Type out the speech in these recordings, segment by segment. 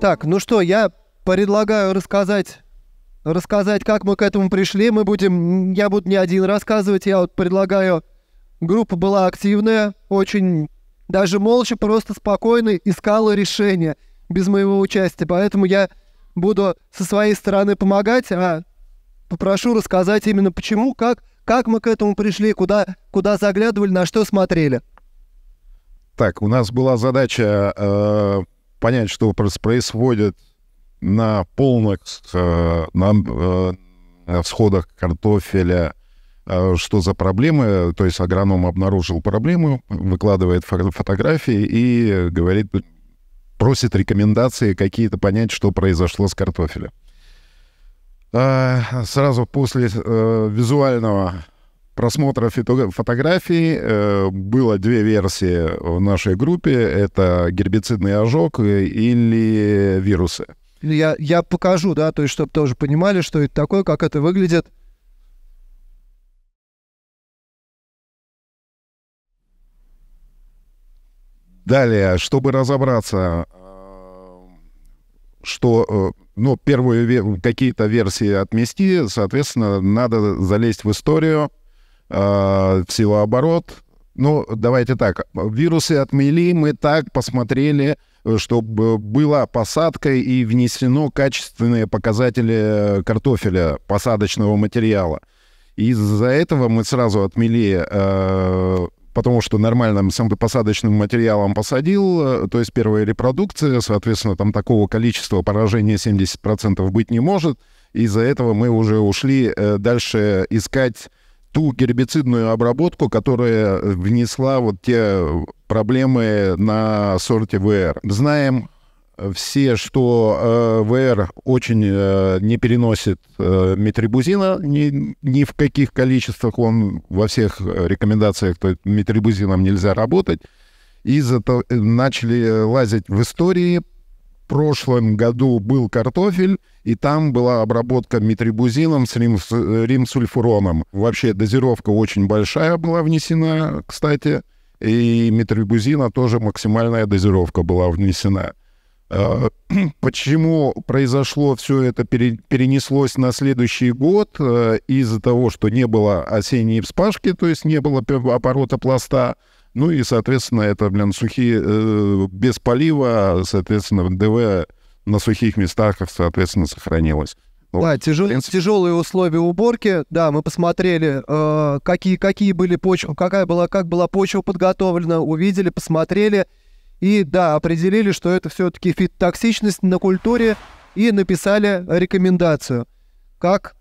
Так, ну что, я предлагаю рассказать, рассказать, как мы к этому пришли. Мы будем, я буду не один рассказывать, я вот предлагаю. Группа была активная, очень даже молча, просто спокойно искала решение без моего участия. Поэтому я буду со своей стороны помогать, а попрошу рассказать именно почему, как, как мы к этому пришли, куда, куда заглядывали, на что смотрели. Так, у нас была задача э, понять, что происходит на полных э, на, э, всходах картофеля, э, что за проблемы. То есть агроном обнаружил проблему, выкладывает фотографии и говорит, просит рекомендации какие-то понять, что произошло с картофелем. Э, сразу после э, визуального просмотров фотографий. Э, было две версии в нашей группе. Это гербицидный ожог или вирусы. Ну, я, я покажу, да, то есть, чтобы тоже понимали, что это такое, как это выглядит. Далее, чтобы разобраться, э, что, э, ну, первые какие-то версии отмести, соответственно, надо залезть в историю – э, в силооборот. Ну, давайте так, вирусы отмели, мы так посмотрели, э, чтобы была посадка и внесено качественные показатели э, картофеля, посадочного материала. Из-за этого мы сразу отмели, э, потому что нормальным посадочным материалом посадил, э, то есть первая репродукция, соответственно, там такого количества поражения 70% быть не может. Из-за этого мы уже ушли э, дальше искать ту гербицидную обработку, которая внесла вот те проблемы на сорте ВР. Знаем все, что э, ВР очень э, не переносит э, метрибузина ни, ни в каких количествах. Он во всех рекомендациях, то есть метрибузином нельзя работать. И зато э, начали лазить в истории прошлом году был картофель, и там была обработка метрибузином с рим, э, римсульфуроном. Вообще дозировка очень большая была внесена, кстати, и метрибузина тоже максимальная дозировка была внесена. А, почему произошло все это, перенеслось на следующий год э, из-за того, что не было осенней вспашки, то есть не было оборота пласта, ну и, соответственно, это, блин, сухие, э, без полива, соответственно, ДВ на сухих местах, соответственно, сохранилось. Ну, да, тяж... принципе... тяжелые условия уборки. Да, мы посмотрели, э, какие, какие были почвы, какая была, как была почва подготовлена, увидели, посмотрели. И да, определили, что это все-таки фитотоксичность на культуре и написали рекомендацию, как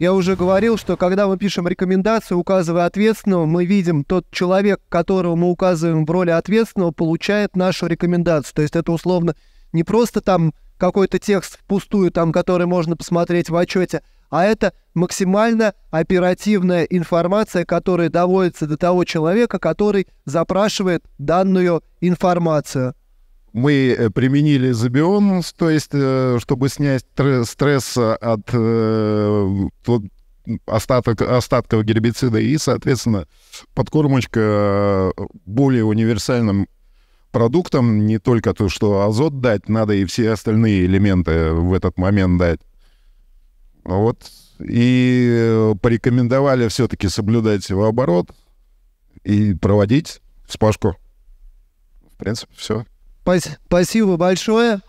я уже говорил, что когда мы пишем рекомендацию, указывая ответственного, мы видим, тот человек, которого мы указываем в роли ответственного, получает нашу рекомендацию. То есть это условно не просто там какой-то текст впустую, там, который можно посмотреть в отчете, а это максимально оперативная информация, которая доводится до того человека, который запрашивает данную информацию мы э, применили забион, то есть, э, чтобы снять стресс от э, остаток, остатков гербицида, и, соответственно, подкормочка более универсальным продуктом, не только то, что азот дать, надо и все остальные элементы в этот момент дать. Вот. И порекомендовали все-таки соблюдать его оборот и проводить вспашку. В принципе, все. Спасибо большое.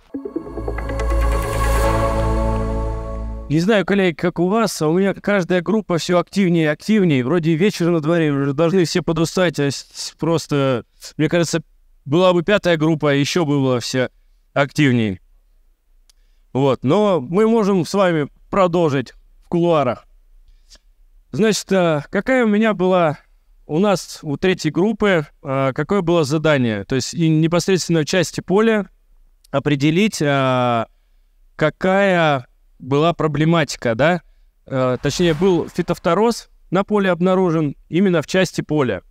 Не знаю, коллеги, как у вас, а у меня каждая группа все активнее и активнее. Вроде вечер на дворе, уже должны все подустать. А просто, мне кажется, была бы пятая группа, а еще бы была все активнее. Вот, но мы можем с вами продолжить в кулуарах. Значит, а, какая у меня была у нас у третьей группы а, какое было задание? То есть и непосредственно в части поля определить, а, какая была проблематика, да? А, точнее, был фитофтороз на поле обнаружен именно в части поля.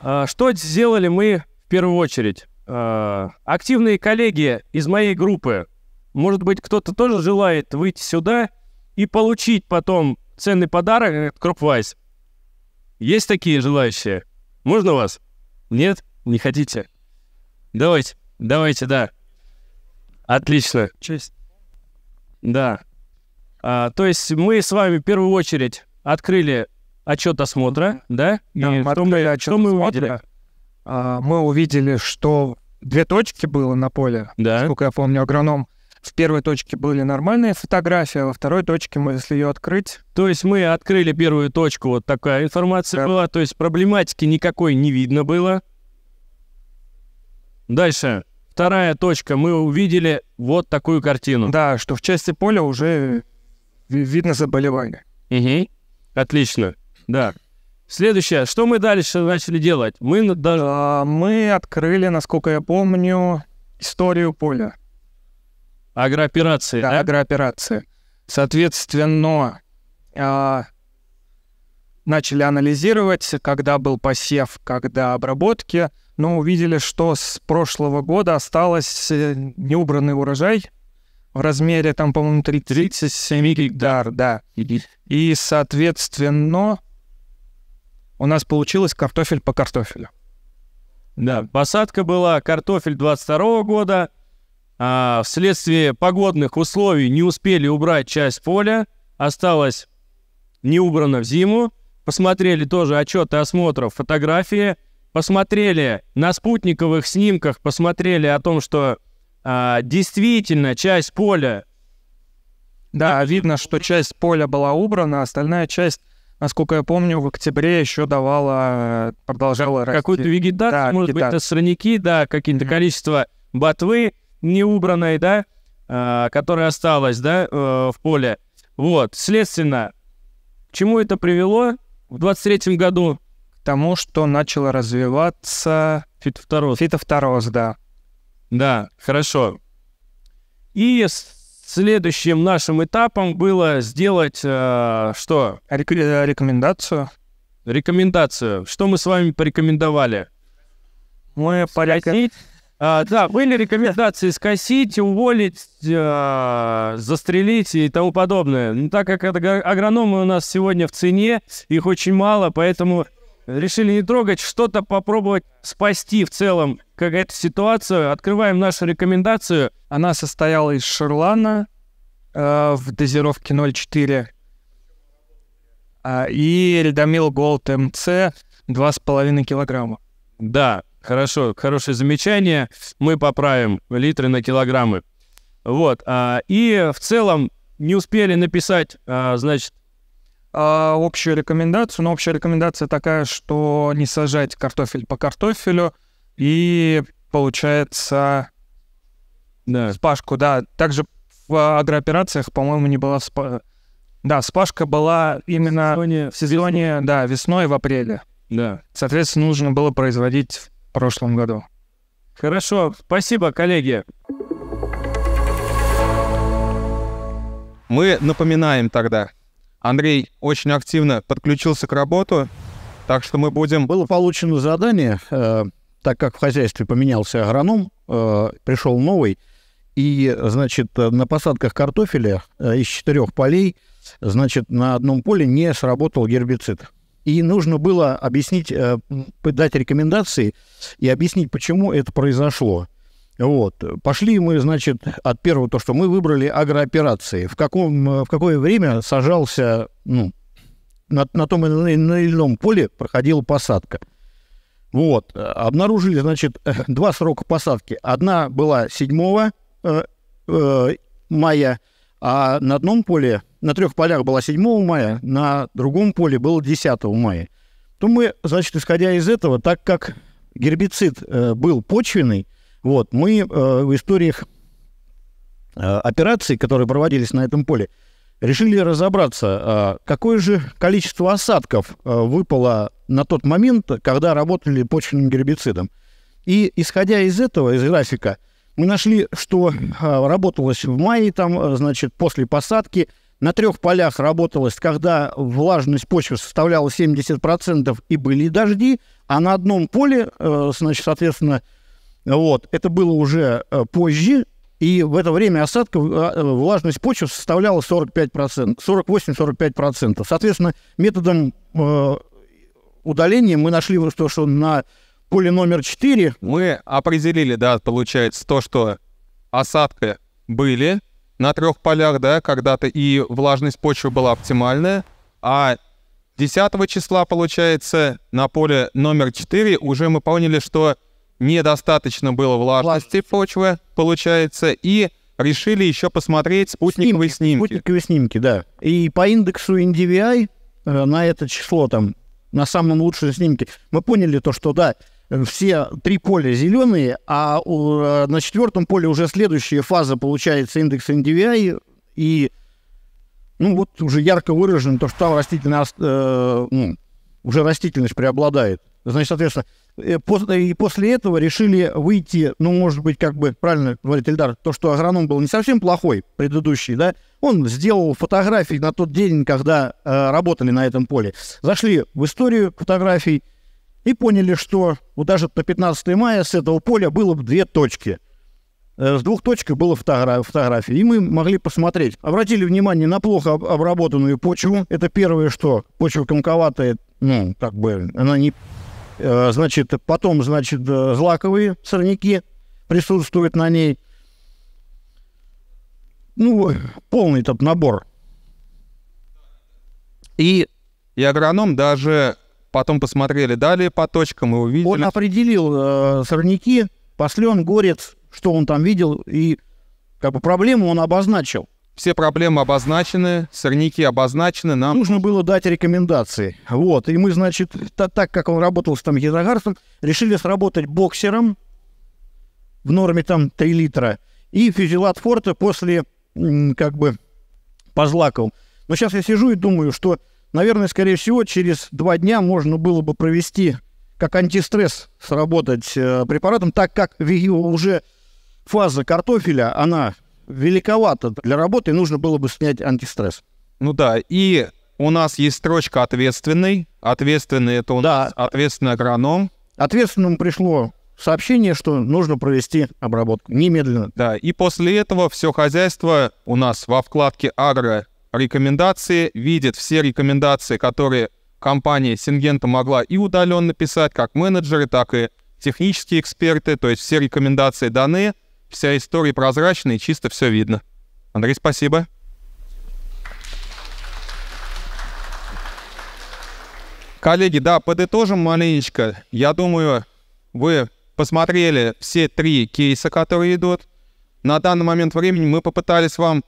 А, что сделали мы в первую очередь? А, активные коллеги из моей группы, может быть, кто-то тоже желает выйти сюда и получить потом ценный подарок от CropWise. Есть такие желающие? Можно вас? Нет? Не хотите? Давайте, давайте, да. Отлично. Честь. Да. А, то есть мы с вами в первую очередь открыли отчет осмотра, да? да И мы что, мы, отчет что мы увидели? А, мы увидели, что две точки было на поле, да. сколько я помню, агроном в первой точке были нормальные фотографии, а во второй точке, мы, если ее открыть... То есть мы открыли первую точку, вот такая информация да. была, то есть проблематики никакой не видно было. Дальше. Вторая точка. Мы увидели вот такую картину. Да, что в части поля уже видно заболевание. Угу. Отлично. Да. Следующее. Что мы дальше начали делать? Мы, даже... А, мы открыли, насколько я помню, историю поля. Агрооперации. Да, да? агрооперации. Соответственно, э, начали анализировать, когда был посев, когда обработки, но увидели, что с прошлого года осталось э, неубранный урожай в размере, там, по-моему, 37 гектар, да. И, соответственно, у нас получилось картофель по картофелю. Да, посадка была картофель 22 года, а, вследствие погодных условий не успели убрать часть поля, осталось не убрано в зиму. Посмотрели тоже отчеты осмотров, фотографии. Посмотрели на спутниковых снимках, посмотрели о том, что а, действительно часть поля... Да, видно, что часть поля была убрана, остальная часть насколько я помню, в октябре еще давала, продолжала расти. Какую-то вегетацию, да, может вегетацию. быть, сорняки, да, какие-то mm-hmm. количество ботвы неубранной, да, э, которая осталась, да, э, в поле. Вот, следственно, к чему это привело в 23-м году? К тому, что начало развиваться... Фитофтороз. Фитофтороз, да. Да, хорошо. И следующим нашим этапом было сделать э, что? Рек- э, рекомендацию. Рекомендацию. Что мы с вами порекомендовали? Мы порекомендовали а, да, были рекомендации скосить, уволить, э, застрелить и тому подобное. Но ну, так как агрономы у нас сегодня в цене, их очень мало, поэтому решили не трогать, что-то попробовать спасти в целом какая-то ситуацию. Открываем нашу рекомендацию. Она состояла из шерлана э, в дозировке 0,4 э, а, и рядомил голд МЦ 2,5 килограмма. Да, Хорошо, хорошее замечание. Мы поправим литры на килограммы. Вот. А, и в целом не успели написать, а, значит... А, общую рекомендацию. Но общая рекомендация такая, что не сажать картофель по картофелю. И получается... Да. Спашку, да. Также в агрооперациях, по-моему, не была спа... Да, спашка была именно в сезоне, в сезоне да, весной, в апреле. Да. Соответственно, нужно было производить прошлом году. Хорошо, спасибо, коллеги. Мы напоминаем тогда, Андрей очень активно подключился к работе, так что мы будем... Было получено задание, э, так как в хозяйстве поменялся агроном, э, пришел новый, и, значит, на посадках картофеля э, из четырех полей, значит, на одном поле не сработал гербицид и нужно было объяснить, э, дать рекомендации и объяснить, почему это произошло. Вот. Пошли мы, значит, от первого, то, что мы выбрали агрооперации. В, каком, э, в какое время сажался, ну, на, на том или на ином поле проходила посадка. Вот. Обнаружили, значит, два срока посадки. Одна была 7 э, э, мая, а на одном поле на трех полях была 7 мая, на другом поле было 10 мая, то мы, значит, исходя из этого, так как гербицид э, был почвенный, вот, мы э, в историях э, операций, которые проводились на этом поле, решили разобраться, э, какое же количество осадков э, выпало на тот момент, когда работали почвенным гербицидом. И исходя из этого, из графика, мы нашли, что э, работалось в мае, там, значит, после посадки – на трех полях работалось, когда влажность почвы составляла 70% и были дожди, а на одном поле, э, значит, соответственно, вот, это было уже э, позже, и в это время осадка, э, влажность почвы составляла 45%, 48-45%. Соответственно, методом удаления мы нашли то, что на поле номер 4... Мы определили, да, получается, то, что осадка были, на трех полях, да, когда-то и влажность почвы была оптимальная, а 10 числа, получается, на поле номер 4 уже мы поняли, что недостаточно было влажности почвы, получается, и решили еще посмотреть спутниковые снимки. снимки. Спутниковые снимки, да. И по индексу NDVI э, на это число там, на самом лучшем снимке, мы поняли то, что да, Э, все три поля зеленые, а э, на четвертом поле уже следующая фаза получается индекс NDVI, а и ну вот уже ярко выражено то, что там растительность, э, ну, уже растительность преобладает. Значит, соответственно, э, после, и после этого решили выйти, ну, может быть, как бы правильно говорит Эльдар, то, что агроном был не совсем плохой, предыдущий, да, он сделал фотографии на тот день, когда э, работали на этом поле. Зашли в историю фотографий, и поняли, что вот даже на 15 мая с этого поля было две точки. Э, с двух точек было фотографии, и мы могли посмотреть. Обратили внимание на плохо обработанную почву. Это первое, что почва комковатая, ну, как бы, она не... Э, значит, потом, значит, э, злаковые сорняки присутствуют на ней. Ну, полный этот набор. И, и агроном даже потом посмотрели далее по точкам и увидели. Он определил э, сорняки, послен, горец, что он там видел, и как бы проблему он обозначил. Все проблемы обозначены, сорняки обозначены. Нам нужно было дать рекомендации. Вот, и мы, значит, та, так как он работал с там едогарством, решили сработать боксером в норме там 3 литра и фюзелат форта после как бы по злаковым. Но сейчас я сижу и думаю, что наверное, скорее всего, через два дня можно было бы провести, как антистресс сработать э, препаратом, так как уже фаза картофеля, она великовата для работы, и нужно было бы снять антистресс. Ну да, и у нас есть строчка «Ответственный». Ответственный — это у да. нас ответственный агроном. Ответственному пришло сообщение, что нужно провести обработку немедленно. Да, и после этого все хозяйство у нас во вкладке «Агро» рекомендации, видит все рекомендации, которые компания Сингента могла и удаленно писать, как менеджеры, так и технические эксперты, то есть все рекомендации даны, вся история прозрачная и чисто все видно. Андрей, спасибо. Коллеги, да, подытожим маленечко. Я думаю, вы посмотрели все три кейса, которые идут. На данный момент времени мы попытались вам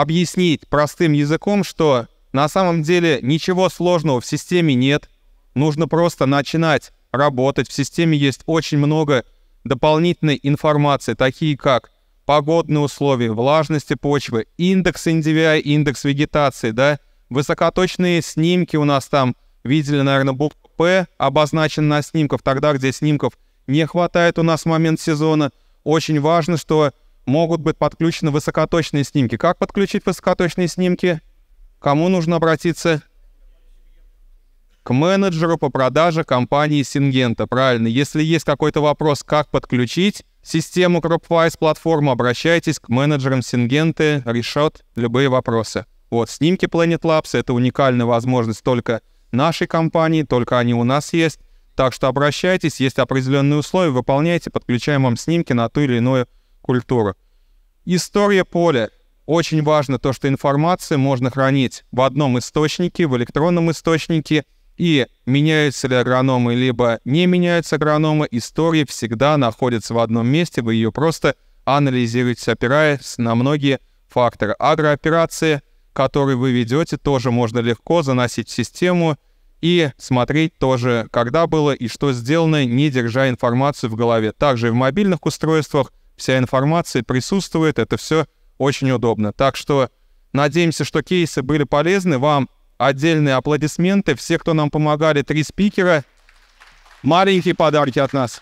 объяснить простым языком, что на самом деле ничего сложного в системе нет, нужно просто начинать работать. В системе есть очень много дополнительной информации, такие как погодные условия, влажности почвы, индекс NDVI, индекс вегетации, да, высокоточные снимки у нас там, видели, наверное, букву П обозначен на снимках, тогда, где снимков не хватает у нас в момент сезона. Очень важно, что могут быть подключены высокоточные снимки. Как подключить высокоточные снимки? Кому нужно обратиться? К менеджеру по продаже компании Сингента. Правильно. Если есть какой-то вопрос, как подключить систему CropWise платформу, обращайтесь к менеджерам Сингенты, решат любые вопросы. Вот снимки Planet Labs — это уникальная возможность только нашей компании, только они у нас есть. Так что обращайтесь, есть определенные условия, выполняйте, подключаем вам снимки на ту или иную культуру. История поля. Очень важно то, что информацию можно хранить в одном источнике, в электронном источнике, и меняются ли агрономы, либо не меняются агрономы, история всегда находится в одном месте, вы ее просто анализируете, опираясь на многие факторы. Агрооперации, которые вы ведете, тоже можно легко заносить в систему и смотреть тоже, когда было и что сделано, не держа информацию в голове. Также и в мобильных устройствах – вся информация присутствует, это все очень удобно. Так что надеемся, что кейсы были полезны. Вам отдельные аплодисменты. Все, кто нам помогали, три спикера. Маленькие подарки от нас.